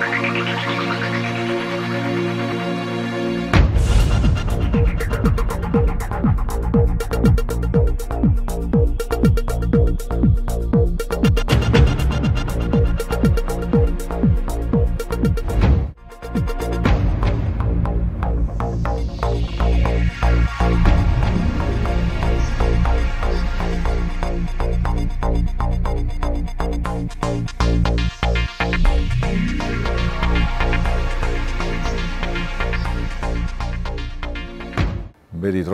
Thank you.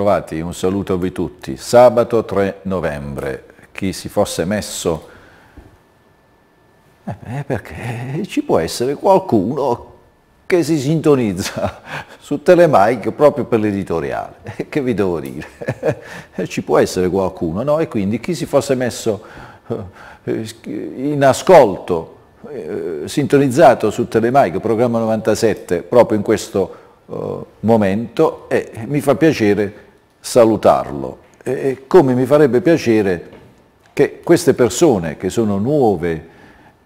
bentrovati, un saluto a voi tutti. Sabato 3 novembre, chi si fosse messo... Eh beh, perché ci può essere qualcuno che si sintonizza su Telemike proprio per l'editoriale, eh, che vi devo dire? Eh, ci può essere qualcuno, no? E quindi chi si fosse messo eh, in ascolto, sintonizzato su Telemike, programma 97, proprio in questo oh, momento e mi fa piacere salutarlo e come mi farebbe piacere che queste persone che sono nuove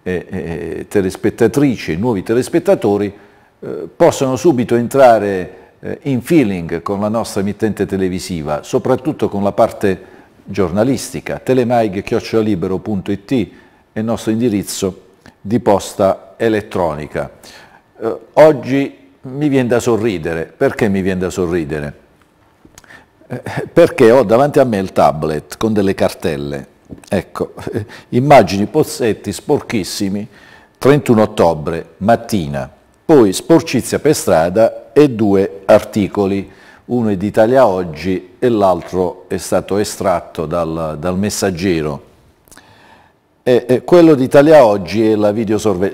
eh, eh, telespettatrici, nuovi telespettatori, eh, possano subito entrare eh, in feeling con la nostra emittente televisiva, soprattutto con la parte giornalistica, telemaig.it è il nostro indirizzo di posta elettronica. Eh, oggi mi viene da sorridere, perché mi viene da sorridere? Eh, perché ho davanti a me il tablet con delle cartelle, ecco, immagini pozzetti sporchissimi, 31 ottobre, mattina, poi sporcizia per strada e due articoli, uno è di Italia Oggi e l'altro è stato estratto dal, dal messaggero. E, e quello di Italia Oggi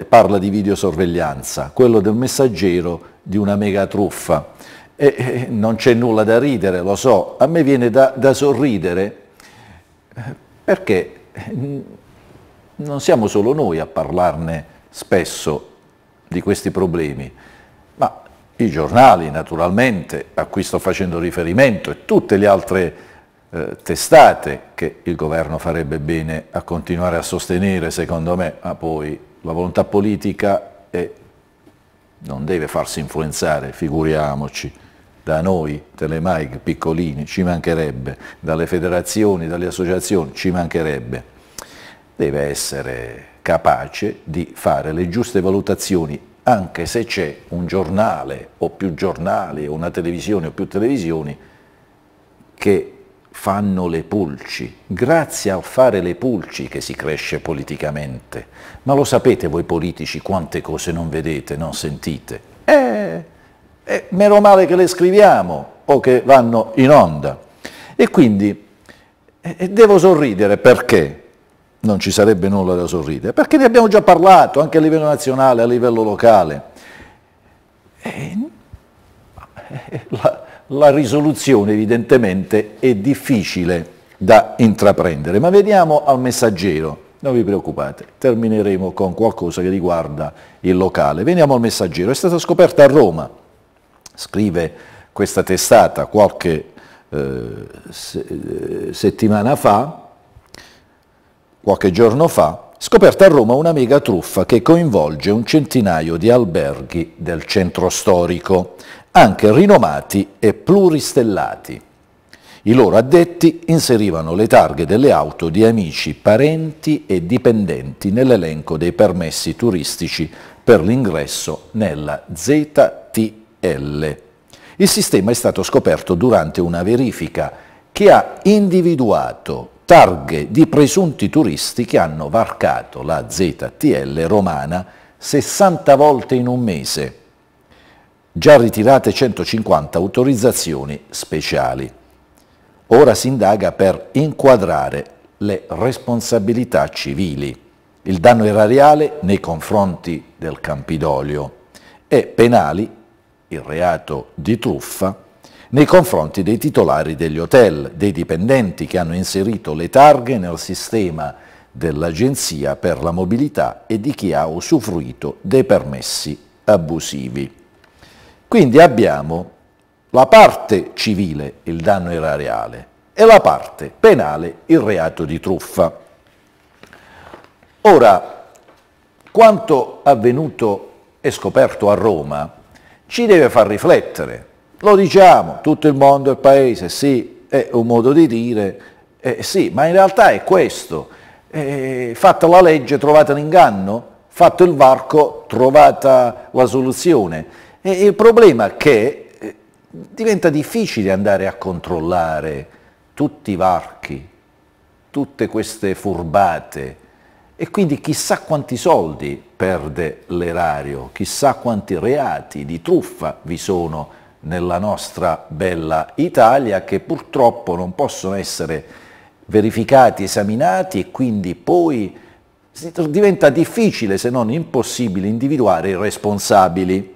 parla di videosorveglianza, quello del messaggero di una mega truffa eh, non c'è nulla da ridere, lo so, a me viene da, da sorridere perché non siamo solo noi a parlarne spesso di questi problemi, ma i giornali naturalmente a cui sto facendo riferimento e tutte le altre eh, testate che il governo farebbe bene a continuare a sostenere secondo me, ma poi la volontà politica è, non deve farsi influenzare, figuriamoci da noi, Telemike, piccolini, ci mancherebbe, dalle federazioni, dalle associazioni, ci mancherebbe, deve essere capace di fare le giuste valutazioni anche se c'è un giornale o più giornali o una televisione o più televisioni che fanno le pulci. Grazie a fare le pulci che si cresce politicamente. Ma lo sapete voi politici quante cose non vedete, non sentite? Eh, e meno male che le scriviamo o che vanno in onda. E quindi e devo sorridere perché? Non ci sarebbe nulla da sorridere, perché ne abbiamo già parlato anche a livello nazionale, a livello locale. E la, la risoluzione evidentemente è difficile da intraprendere, ma vediamo al messaggero. Non vi preoccupate, termineremo con qualcosa che riguarda il locale. Veniamo al messaggero. È stata scoperta a Roma scrive questa testata qualche eh, eh, settimana fa, qualche giorno fa, scoperta a Roma una mega truffa che coinvolge un centinaio di alberghi del centro storico, anche rinomati e pluristellati. I loro addetti inserivano le targhe delle auto di amici, parenti e dipendenti nell'elenco dei permessi turistici per l'ingresso nella Z l. Il sistema è stato scoperto durante una verifica che ha individuato targhe di presunti turisti che hanno varcato la ZTL romana 60 volte in un mese, già ritirate 150 autorizzazioni speciali. Ora si indaga per inquadrare le responsabilità civili, il danno erariale nei confronti del Campidoglio e penali il reato di truffa, nei confronti dei titolari degli hotel, dei dipendenti che hanno inserito le targhe nel sistema dell'Agenzia per la mobilità e di chi ha usufruito dei permessi abusivi. Quindi abbiamo la parte civile, il danno erariale, e la parte penale, il reato di truffa. Ora, quanto avvenuto e scoperto a Roma ci deve far riflettere. Lo diciamo, tutto il mondo e il paese, sì, è un modo di dire, eh, sì, ma in realtà è questo. Eh, fatta la legge trovate l'inganno, fatto il varco trovata la soluzione. E il problema è che eh, diventa difficile andare a controllare tutti i varchi, tutte queste furbate, e quindi chissà quanti soldi perde l'erario, chissà quanti reati di truffa vi sono nella nostra bella Italia che purtroppo non possono essere verificati, esaminati e quindi poi diventa difficile se non impossibile individuare i responsabili.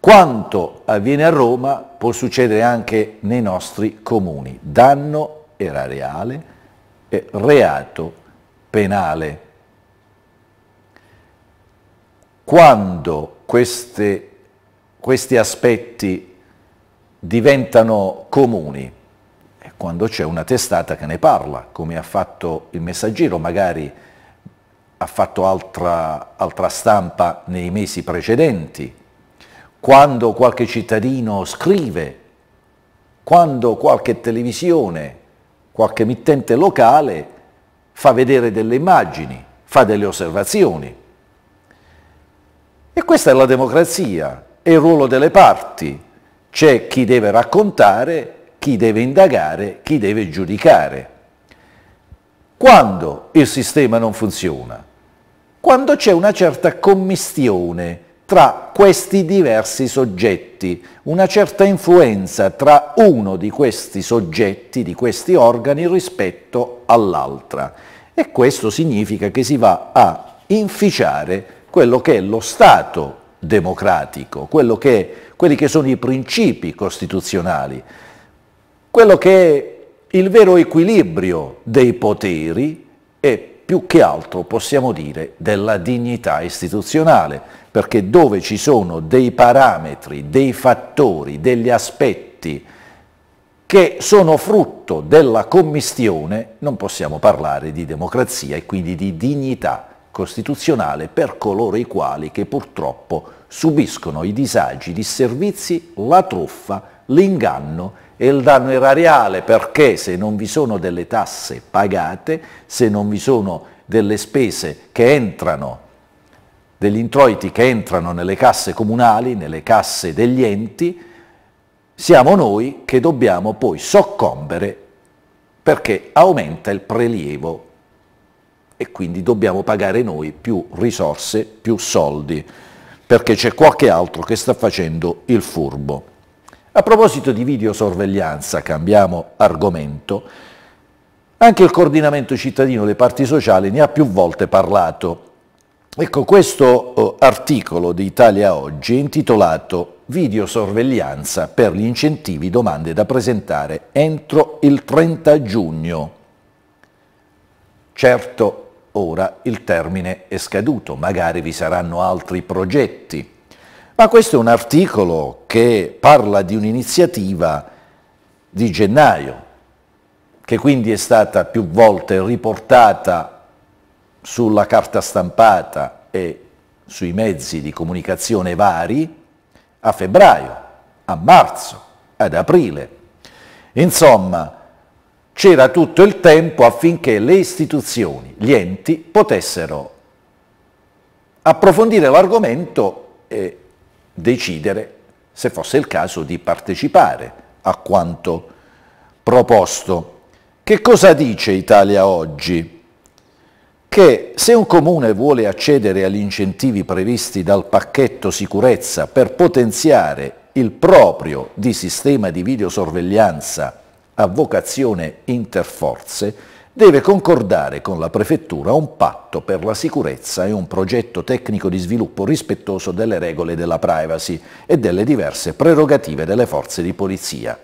Quanto avviene a Roma può succedere anche nei nostri comuni, danno erariale e reato penale. Quando queste, questi aspetti diventano comuni, quando c'è una testata che ne parla, come ha fatto il messaggero, magari ha fatto altra, altra stampa nei mesi precedenti, quando qualche cittadino scrive, quando qualche televisione, qualche emittente locale fa vedere delle immagini, fa delle osservazioni. E questa è la democrazia, è il ruolo delle parti. C'è chi deve raccontare, chi deve indagare, chi deve giudicare. Quando il sistema non funziona? Quando c'è una certa commistione tra questi diversi soggetti, una certa influenza tra uno di questi soggetti, di questi organi, rispetto all'altra. E questo significa che si va a inficiare quello che è lo Stato democratico, che è, quelli che sono i principi costituzionali, quello che è il vero equilibrio dei poteri e più che altro possiamo dire della dignità istituzionale perché dove ci sono dei parametri, dei fattori, degli aspetti che sono frutto della commistione, non possiamo parlare di democrazia e quindi di dignità costituzionale per coloro i quali che purtroppo subiscono i disagi, i disservizi, la truffa, l'inganno e il danno erariale, perché se non vi sono delle tasse pagate, se non vi sono delle spese che entrano degli introiti che entrano nelle casse comunali, nelle casse degli enti, siamo noi che dobbiamo poi soccombere perché aumenta il prelievo e quindi dobbiamo pagare noi più risorse, più soldi, perché c'è qualche altro che sta facendo il furbo. A proposito di videosorveglianza, cambiamo argomento, anche il coordinamento cittadino delle parti sociali ne ha più volte parlato. Ecco, questo oh, articolo di Italia Oggi è intitolato Videosorveglianza per gli incentivi domande da presentare entro il 30 giugno. Certo, ora il termine è scaduto, magari vi saranno altri progetti, ma questo è un articolo che parla di un'iniziativa di gennaio, che quindi è stata più volte riportata sulla carta stampata e sui mezzi di comunicazione vari a febbraio, a marzo, ad aprile. Insomma, c'era tutto il tempo affinché le istituzioni, gli enti, potessero approfondire l'argomento e decidere, se fosse il caso, di partecipare a quanto proposto. Che cosa dice Italia oggi? che se un comune vuole accedere agli incentivi previsti dal pacchetto sicurezza per potenziare il proprio di sistema di videosorveglianza a vocazione interforze, deve concordare con la Prefettura un patto per la sicurezza e un progetto tecnico di sviluppo rispettoso delle regole della privacy e delle diverse prerogative delle forze di polizia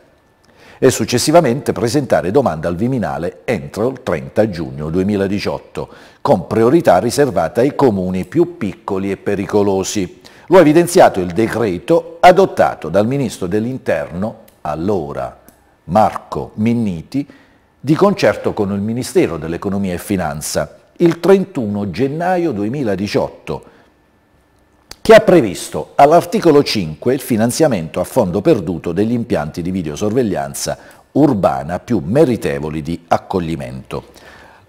e successivamente presentare domanda al Viminale entro il 30 giugno 2018, con priorità riservata ai comuni più piccoli e pericolosi. Lo ha evidenziato il decreto adottato dal Ministro dell'Interno allora, Marco Minniti, di concerto con il Ministero dell'Economia e Finanza, il 31 gennaio 2018, che ha previsto all'articolo 5 il finanziamento a fondo perduto degli impianti di videosorveglianza urbana più meritevoli di accoglimento.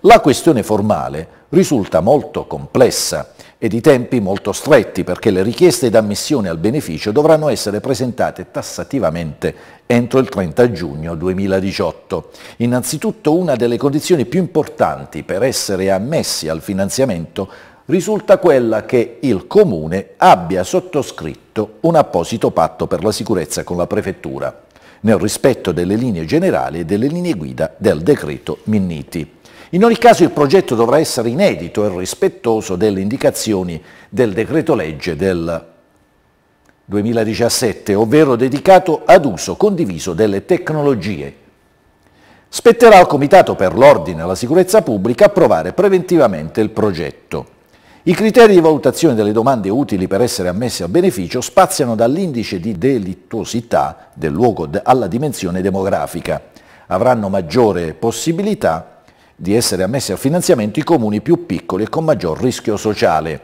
La questione formale risulta molto complessa e di tempi molto stretti perché le richieste d'ammissione al beneficio dovranno essere presentate tassativamente entro il 30 giugno 2018. Innanzitutto una delle condizioni più importanti per essere ammessi al finanziamento risulta quella che il Comune abbia sottoscritto un apposito patto per la sicurezza con la Prefettura, nel rispetto delle linee generali e delle linee guida del decreto Minniti. In ogni caso il progetto dovrà essere inedito e rispettoso delle indicazioni del decreto legge del 2017, ovvero dedicato ad uso condiviso delle tecnologie Spetterà al Comitato per l'Ordine e la Sicurezza Pubblica approvare preventivamente il progetto. I criteri di valutazione delle domande utili per essere ammesse a beneficio spaziano dall'indice di delittuosità del luogo alla dimensione demografica. Avranno maggiore possibilità di essere ammessi al finanziamento i comuni più piccoli e con maggior rischio sociale.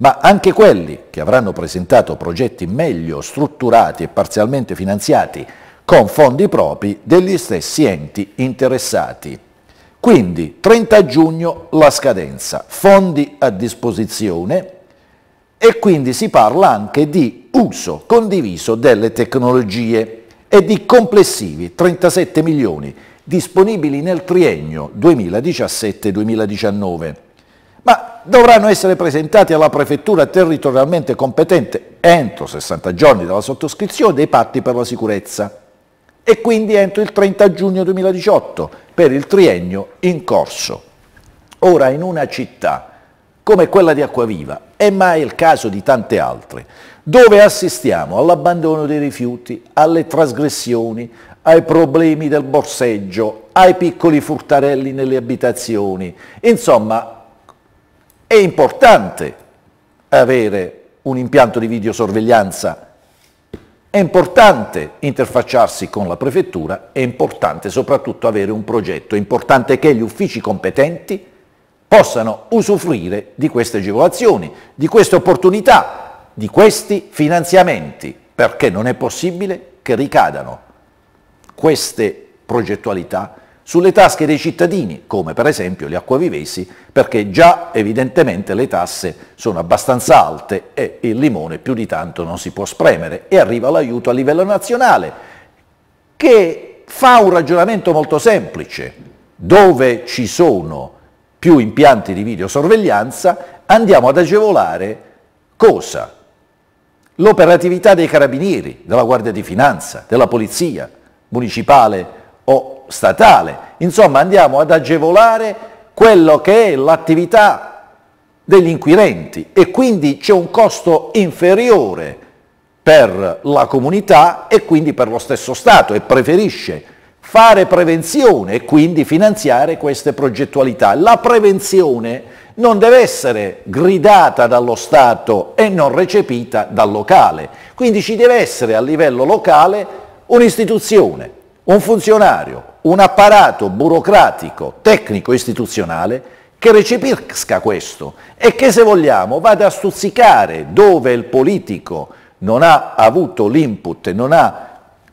Ma anche quelli che avranno presentato progetti meglio strutturati e parzialmente finanziati con fondi propri degli stessi enti interessati. Quindi 30 giugno la scadenza, fondi a disposizione e quindi si parla anche di uso condiviso delle tecnologie e di complessivi 37 milioni disponibili nel triennio 2017-2019, ma dovranno essere presentati alla prefettura territorialmente competente entro 60 giorni dalla sottoscrizione dei patti per la sicurezza e quindi entro il 30 giugno 2018 per il triennio in corso. Ora in una città come quella di Acquaviva, è mai il caso di tante altre, dove assistiamo all'abbandono dei rifiuti, alle trasgressioni, ai problemi del borseggio, ai piccoli furtarelli nelle abitazioni. Insomma, è importante avere un impianto di videosorveglianza è importante interfacciarsi con la prefettura, è importante soprattutto avere un progetto, è importante che gli uffici competenti possano usufruire di queste agevolazioni, di queste opportunità, di questi finanziamenti, perché non è possibile che ricadano queste progettualità sulle tasche dei cittadini, come per esempio gli acquavivesi, perché già evidentemente le tasse sono abbastanza alte e il limone più di tanto non si può spremere e arriva l'aiuto a livello nazionale che fa un ragionamento molto semplice, dove ci sono più impianti di videosorveglianza andiamo ad agevolare cosa? L'operatività dei carabinieri, della Guardia di Finanza, della Polizia municipale statale. Insomma andiamo ad agevolare quello che è l'attività degli inquirenti e quindi c'è un costo inferiore per la comunità e quindi per lo stesso Stato e preferisce fare prevenzione e quindi finanziare queste progettualità. La prevenzione non deve essere gridata dallo Stato e non recepita dal locale, quindi ci deve essere a livello locale un'istituzione, un funzionario, un apparato burocratico, tecnico, istituzionale che recepisca questo e che se vogliamo vada a stuzzicare dove il politico non ha avuto l'input, non ha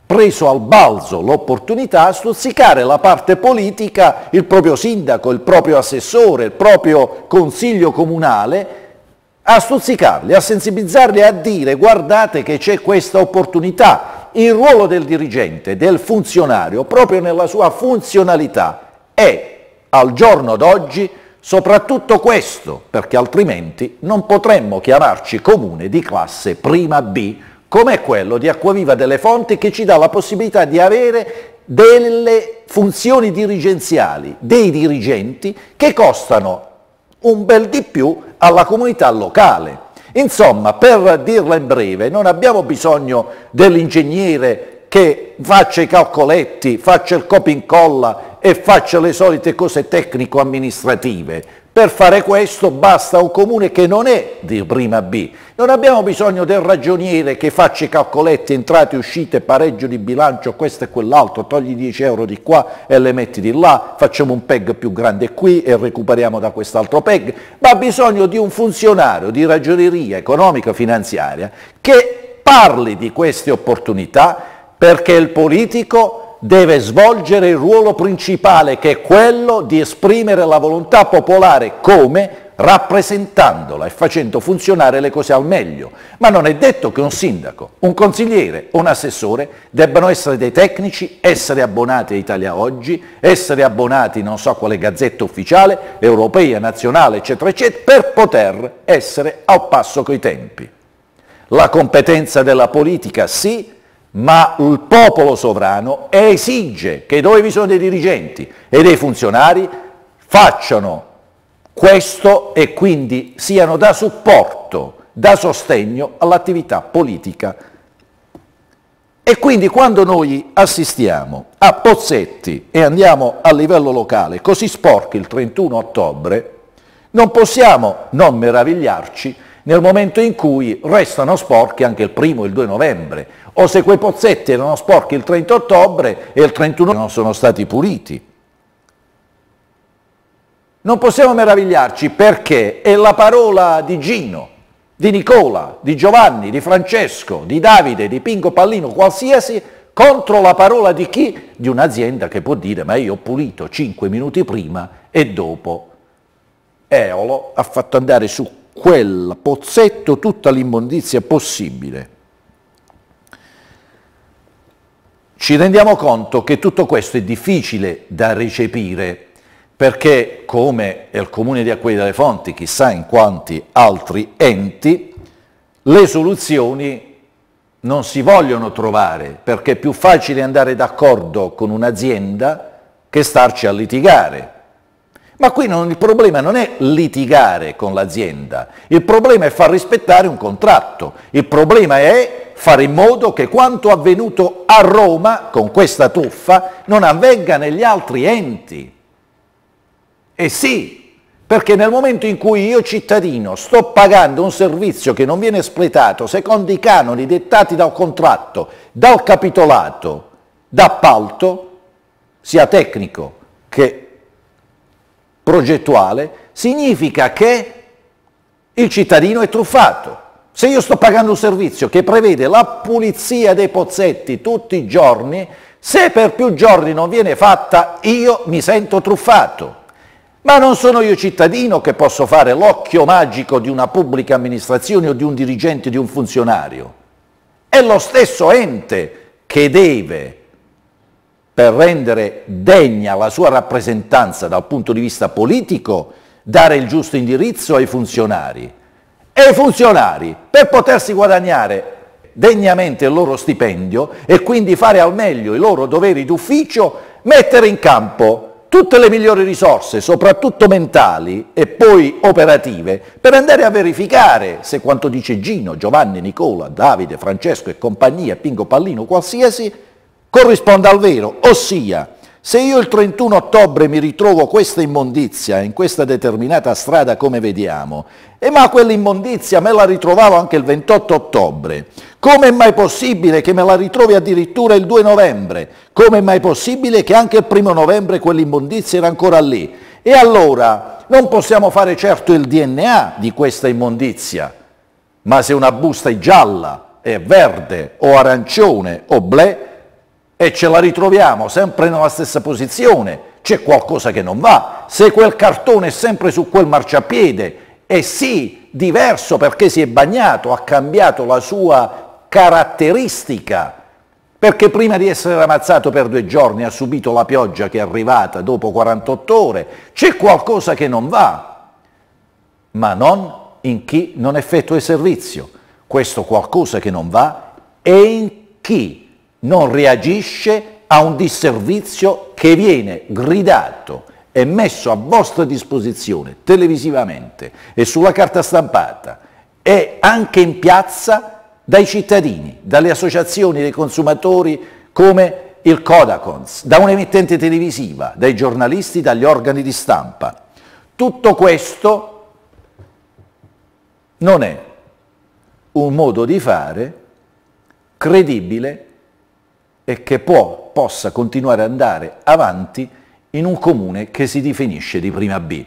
preso al balzo l'opportunità a stuzzicare la parte politica, il proprio sindaco, il proprio assessore, il proprio consiglio comunale, a stuzzicarli, a sensibilizzarli, a dire guardate che c'è questa opportunità, il ruolo del dirigente, del funzionario, proprio nella sua funzionalità, è al giorno d'oggi soprattutto questo, perché altrimenti non potremmo chiamarci comune di classe prima B, come quello di Acquaviva delle Fonti che ci dà la possibilità di avere delle funzioni dirigenziali, dei dirigenti che costano un bel di più alla comunità locale. Insomma, per dirla in breve, non abbiamo bisogno dell'ingegnere che faccia i calcoletti, faccia il copia incolla e faccia le solite cose tecnico-amministrative. Per fare questo basta un comune che non è di prima B. Non abbiamo bisogno del ragioniere che faccia i calcoletti, entrate, uscite, pareggio di bilancio, questo e quell'altro, togli 10 euro di qua e le metti di là, facciamo un PEG più grande qui e recuperiamo da quest'altro PEG, ma ha bisogno di un funzionario di ragioneria economico-finanziaria che parli di queste opportunità perché il politico deve svolgere il ruolo principale che è quello di esprimere la volontà popolare come rappresentandola e facendo funzionare le cose al meglio. Ma non è detto che un sindaco, un consigliere un assessore debbano essere dei tecnici, essere abbonati a Italia Oggi, essere abbonati non so quale gazzetta ufficiale, europea, nazionale, eccetera, eccetera, per poter essere al passo coi tempi. La competenza della politica sì, ma il popolo sovrano esige che dove vi sono dei dirigenti e dei funzionari facciano questo e quindi siano da supporto, da sostegno all'attività politica. E quindi quando noi assistiamo a Pozzetti e andiamo a livello locale così sporchi il 31 ottobre, non possiamo non meravigliarci nel momento in cui restano sporchi anche il primo e il 2 novembre, o se quei pozzetti erano sporchi il 30 ottobre e il 31 non sono stati puliti. Non possiamo meravigliarci perché è la parola di Gino, di Nicola, di Giovanni, di Francesco, di Davide, di Pingo Pallino, qualsiasi, contro la parola di chi? Di un'azienda che può dire ma io ho pulito 5 minuti prima e dopo Eolo ha fatto andare su quel pozzetto tutta l'immondizia possibile. Ci rendiamo conto che tutto questo è difficile da recepire perché come il Comune di Acquaia delle Fonti, chissà in quanti altri enti, le soluzioni non si vogliono trovare perché è più facile andare d'accordo con un'azienda che starci a litigare. Ma qui non, il problema non è litigare con l'azienda, il problema è far rispettare un contratto, il problema è fare in modo che quanto avvenuto a Roma con questa truffa non avvenga negli altri enti. E sì, perché nel momento in cui io cittadino sto pagando un servizio che non viene espletato secondo i canoni dettati dal contratto, dal capitolato, d'appalto, sia tecnico che progettuale, significa che il cittadino è truffato. Se io sto pagando un servizio che prevede la pulizia dei pozzetti tutti i giorni, se per più giorni non viene fatta io mi sento truffato. Ma non sono io cittadino che posso fare l'occhio magico di una pubblica amministrazione o di un dirigente, di un funzionario. È lo stesso ente che deve, per rendere degna la sua rappresentanza dal punto di vista politico, dare il giusto indirizzo ai funzionari e i funzionari per potersi guadagnare degnamente il loro stipendio e quindi fare al meglio i loro doveri d'ufficio, mettere in campo tutte le migliori risorse, soprattutto mentali e poi operative, per andare a verificare se quanto dice Gino, Giovanni, Nicola, Davide, Francesco e compagnia, Pingo Pallino, qualsiasi, corrisponde al vero, ossia se io il 31 ottobre mi ritrovo questa immondizia in questa determinata strada come vediamo, e ma quell'immondizia me la ritrovavo anche il 28 ottobre, come è mai possibile che me la ritrovi addirittura il 2 novembre? Come è mai possibile che anche il 1 novembre quell'immondizia era ancora lì? E allora non possiamo fare certo il DNA di questa immondizia, ma se una busta è gialla, è verde o arancione o ble, e ce la ritroviamo sempre nella stessa posizione, c'è qualcosa che non va. Se quel cartone è sempre su quel marciapiede, è sì, diverso perché si è bagnato, ha cambiato la sua caratteristica, perché prima di essere ammazzato per due giorni ha subito la pioggia che è arrivata dopo 48 ore, c'è qualcosa che non va, ma non in chi non effettua il servizio. Questo qualcosa che non va è in chi non reagisce a un disservizio che viene gridato e messo a vostra disposizione televisivamente e sulla carta stampata e anche in piazza dai cittadini, dalle associazioni dei consumatori come il Kodakons, da un'emittente televisiva, dai giornalisti, dagli organi di stampa. Tutto questo non è un modo di fare credibile e che può, possa continuare ad andare avanti in un comune che si definisce di prima B.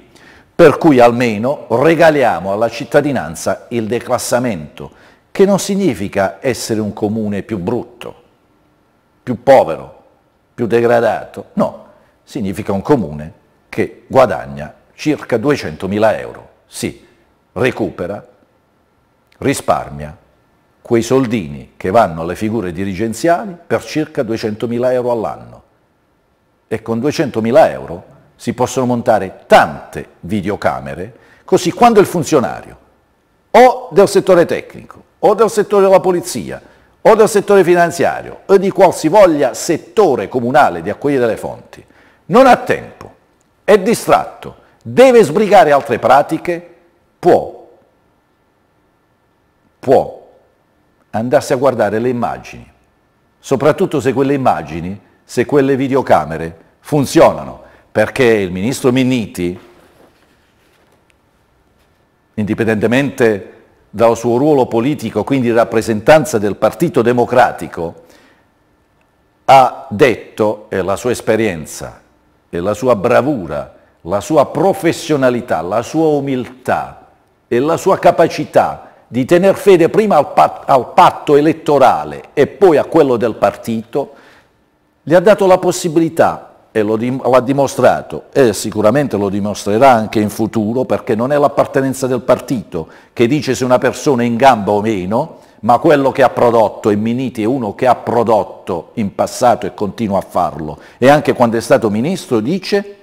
Per cui almeno regaliamo alla cittadinanza il declassamento, che non significa essere un comune più brutto, più povero, più degradato, no, significa un comune che guadagna circa 200.000 euro, sì, recupera, risparmia quei soldini che vanno alle figure dirigenziali per circa 200.000 euro all'anno. E con 200.000 euro si possono montare tante videocamere, così quando il funzionario o del settore tecnico, o del settore della polizia, o del settore finanziario, o di qualsivoglia settore comunale di accogliere le fonti, non ha tempo, è distratto, deve sbrigare altre pratiche, può, può andasse a guardare le immagini, soprattutto se quelle immagini, se quelle videocamere funzionano, perché il ministro Minniti, indipendentemente dal suo ruolo politico, quindi rappresentanza del Partito Democratico, ha detto, e la sua esperienza, e la sua bravura, la sua professionalità, la sua umiltà e la sua capacità di tener fede prima al, pat- al patto elettorale e poi a quello del partito, gli ha dato la possibilità e lo dim- l'ha dimostrato e sicuramente lo dimostrerà anche in futuro perché non è l'appartenenza del partito che dice se una persona è in gamba o meno, ma quello che ha prodotto e Miniti è uno che ha prodotto in passato e continua a farlo e anche quando è stato ministro dice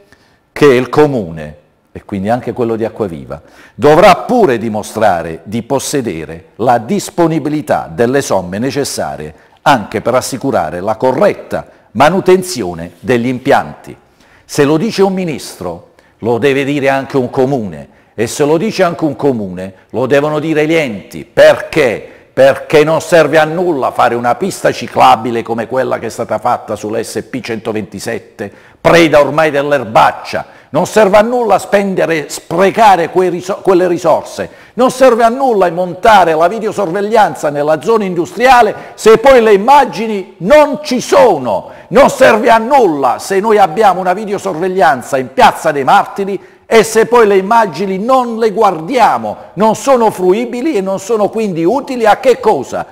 che il comune e quindi anche quello di Acquaviva, dovrà pure dimostrare di possedere la disponibilità delle somme necessarie anche per assicurare la corretta manutenzione degli impianti. Se lo dice un ministro, lo deve dire anche un comune e se lo dice anche un comune, lo devono dire gli enti. Perché? Perché non serve a nulla fare una pista ciclabile come quella che è stata fatta sull'SP 127, preda ormai dell'erbaccia, non serve a nulla spendere, sprecare quelle risorse, non serve a nulla montare la videosorveglianza nella zona industriale se poi le immagini non ci sono, non serve a nulla se noi abbiamo una videosorveglianza in Piazza dei Martiri e se poi le immagini non le guardiamo, non sono fruibili e non sono quindi utili a che cosa?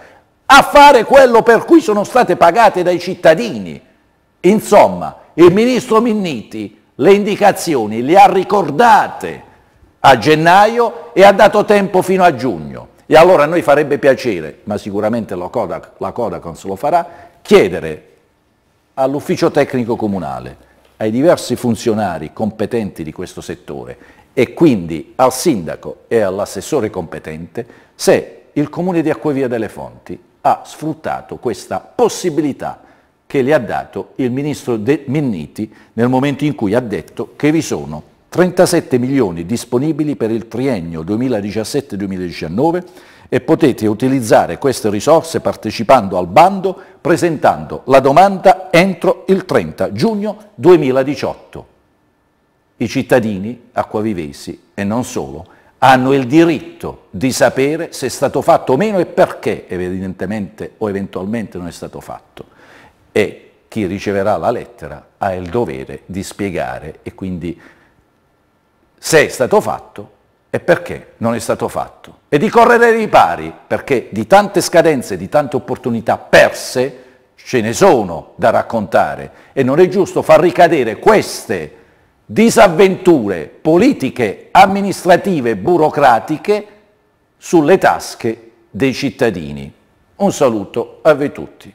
A fare quello per cui sono state pagate dai cittadini. Insomma, il ministro Minniti le indicazioni le ha ricordate a gennaio e ha dato tempo fino a giugno. E allora a noi farebbe piacere, ma sicuramente la, Kodak, la Codacons lo farà, chiedere all'ufficio tecnico comunale, ai diversi funzionari competenti di questo settore e quindi al sindaco e all'assessore competente se il comune di Acquevia delle Fonti ha sfruttato questa possibilità che le ha dato il ministro De Minniti nel momento in cui ha detto che vi sono 37 milioni disponibili per il triennio 2017-2019 e potete utilizzare queste risorse partecipando al bando presentando la domanda entro il 30 giugno 2018. I cittadini acquavivesi e non solo hanno il diritto di sapere se è stato fatto o meno e perché evidentemente o eventualmente non è stato fatto e chi riceverà la lettera ha il dovere di spiegare e quindi se è stato fatto e perché non è stato fatto. E di correre ai ripari, perché di tante scadenze, di tante opportunità perse, ce ne sono da raccontare e non è giusto far ricadere queste disavventure politiche, amministrative, burocratiche sulle tasche dei cittadini. Un saluto a voi tutti.